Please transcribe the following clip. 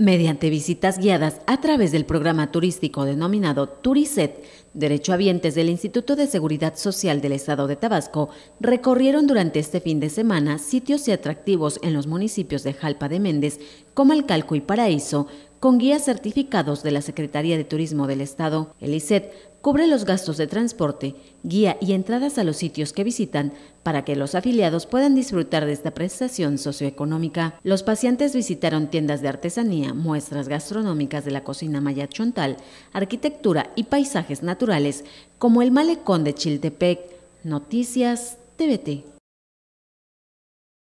Mediante visitas guiadas a través del programa turístico denominado Turicet, derechohabientes del Instituto de Seguridad Social del Estado de Tabasco recorrieron durante este fin de semana sitios y atractivos en los municipios de Jalpa de Méndez, Comalcalco y Paraíso, con guías certificados de la Secretaría de Turismo del Estado. El ICET cubre los gastos de transporte, guía y entradas a los sitios que visitan para que los afiliados puedan disfrutar de esta prestación socioeconómica. Los pacientes visitaron tiendas de artesanía, muestras gastronómicas de la cocina maya chontal, arquitectura y paisajes naturales como el malecón de Chiltepec. Noticias TVT.